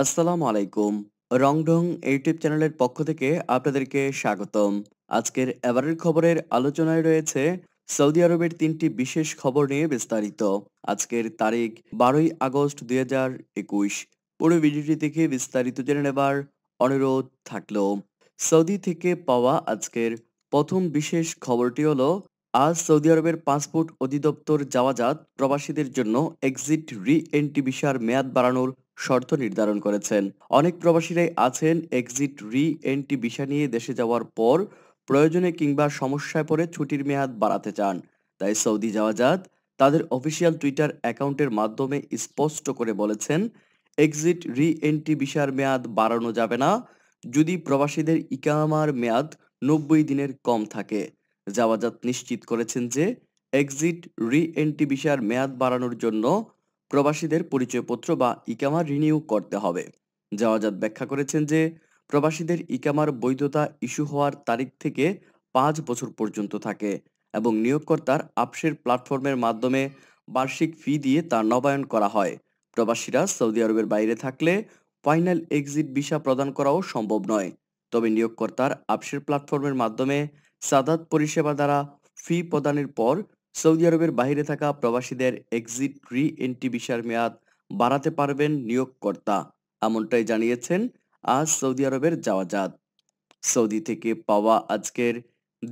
আসসালামু আলাইকুম রংডং ইউটিউব চ্যানেলের পক্ষ থেকে আপনাদেরকে স্বাগতম আজকের এবারের খবরের আলোচনায় রয়েছে সৌদি আরবের তিনটি বিশেষ খবর নিয়ে বিস্তারিত আজকের তারিখ বারোই আগস্ট দুই হাজার একুশ পুরো ভিডিওটি দেখে বিস্তারিত জেনে নেবার অনুরোধ থাকল সৌদি থেকে পাওয়া আজকের প্রথম বিশেষ খবরটি হলো আজ সৌদি আরবের পাসপোর্ট অধিদপ্তর যাওয়াজাত প্রবাসীদের জন্য এক্সিট রি এন্ট্রি ভিসার মেয়াদ বাড়ানোর শর্ত নির্ধারণ করেছেন অনেক প্রবাসীরাই আছেন এক্সিট রি এন্ট্রি ভিসা নিয়ে দেশে যাওয়ার পর প্রয়োজনে কিংবা সমস্যায় পড়ে ছুটির মেয়াদ বাড়াতে চান তাই সৌদি যাওয়াজাত তাদের অফিসিয়াল টুইটার অ্যাকাউন্টের মাধ্যমে স্পষ্ট করে বলেছেন এক্সিট রি এন্ট্রি ভিসার মেয়াদ বাড়ানো যাবে না যদি প্রবাসীদের ইকামার মেয়াদ নব্বই দিনের কম থাকে যাওয়াজাত নিশ্চিত করেছেন যে এক্সিট রি এন্ট্রি ভিসার মেয়াদ বাড়ানোর জন্য প্রবাসীদের পরিচয়পত্র বা ইকামা রিনিউ করতে হবে জাওয়াজাত ব্যাখ্যা করেছেন যে প্রবাসীদের ইকামার বৈধতা ইস্যু হওয়ার তারিখ থেকে পাঁচ বছর পর্যন্ত থাকে এবং নিয়োগকর্তার আপসের প্ল্যাটফর্মের মাধ্যমে বার্ষিক ফি দিয়ে তা নবায়ন করা হয় প্রবাসীরা সৌদি আরবের বাইরে থাকলে ফাইনাল এক্সিট ভিসা প্রদান করাও সম্ভব নয় তবে নিয়োগকর্তার আপসের প্ল্যাটফর্মের মাধ্যমে সাদাত পরিষেবা দ্বারা ফি প্রদানের পর সৌদি আরবের বাইরে থাকা প্রবাসীদের এক্সিট রি এন্ট্রি ভিসার মেয়াদ বাড়াতে পারবেন নিয়োগকর্তা এমনটাই জানিয়েছেন আজ সৌদি আরবের যাওয়াজাত সৌদি থেকে পাওয়া আজকের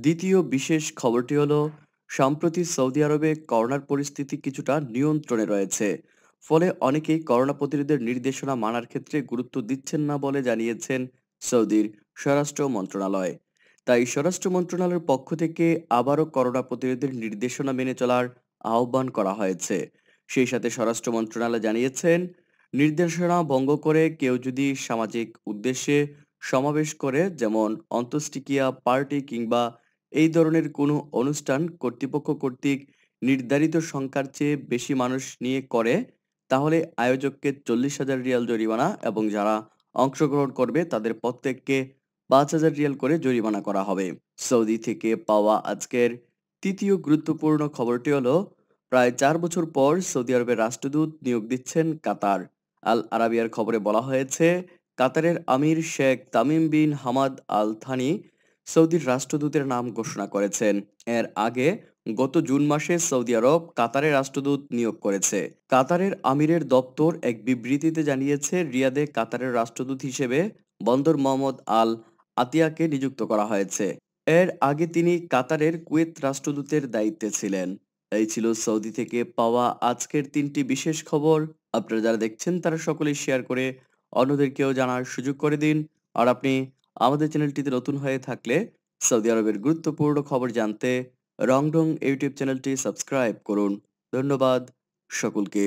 দ্বিতীয় বিশেষ খবরটি হলো সম্প্রতি সৌদি আরবে করোনার পরিস্থিতি কিছুটা নিয়ন্ত্রণে রয়েছে ফলে অনেকেই করোনা প্রতিরোধের নির্দেশনা মানার ক্ষেত্রে গুরুত্ব দিচ্ছেন না বলে জানিয়েছেন সৌদির স্বরাষ্ট্র মন্ত্রণালয় তাই স্বরাষ্ট্র মন্ত্রণালয়ের পক্ষ থেকে আবারও করোনা প্রতিরোধের নির্দেশনা মেনে চলার আহ্বান করা হয়েছে সেই সাথে স্বরাষ্ট্র মন্ত্রণালয় জানিয়েছেন নির্দেশনা ভঙ্গ করে কেউ যদি সামাজিক উদ্দেশ্যে সমাবেশ করে যেমন অন্তস্টিকিয়া পার্টি কিংবা এই ধরনের কোনো অনুষ্ঠান কর্তৃপক্ষ কর্তৃক নির্ধারিত সংখ্যার চেয়ে বেশি মানুষ নিয়ে করে তাহলে আয়োজককে চল্লিশ হাজার রিয়াল জরিমানা এবং যারা অংশগ্রহণ করবে তাদের প্রত্যেককে পাঁচ হাজার রিয়াল করে জরিমানা করা হবে সৌদি থেকে পাওয়া আজকের তৃতীয় গুরুত্বপূর্ণ খবরটি হলো প্রায় চার বছর পর সৌদি আরবের রাষ্ট্রদূত নিয়োগ দিচ্ছেন কাতার আল আরাবিয়ার খবরে বলা হয়েছে কাতারের আমির Sheikh Tamim bin Hamad Al Thani সৌদির রাষ্ট্রদূতের নাম ঘোষণা করেছেন এর আগে গত জুন মাসে সৌদি আরব কাতারে রাষ্ট্রদূত নিয়োগ করেছে কাতারের আমিরের দপ্তর এক বিবৃতিতে জানিয়েছে রিয়াদে কাতারের রাষ্ট্রদূত হিসেবে বন্দর মোহাম্মদ আল আতিয়াকে নিযুক্ত করা হয়েছে এর আগে তিনি কাতারের কুয়েত রাষ্ট্রদূতের দায়িত্বে ছিলেন এই ছিল সৌদি থেকে পাওয়া আজকের তিনটি বিশেষ খবর আপনারা যারা দেখছেন তারা সকলেই শেয়ার করে অন্যদেরকেও জানার সুযোগ করে দিন আর আপনি আমাদের চ্যানেলটিতে নতুন হয়ে থাকলে সৌদি আরবের গুরুত্বপূর্ণ খবর জানতে রংডং ইউটিউব চ্যানেলটি সাবস্ক্রাইব করুন ধন্যবাদ সকলকে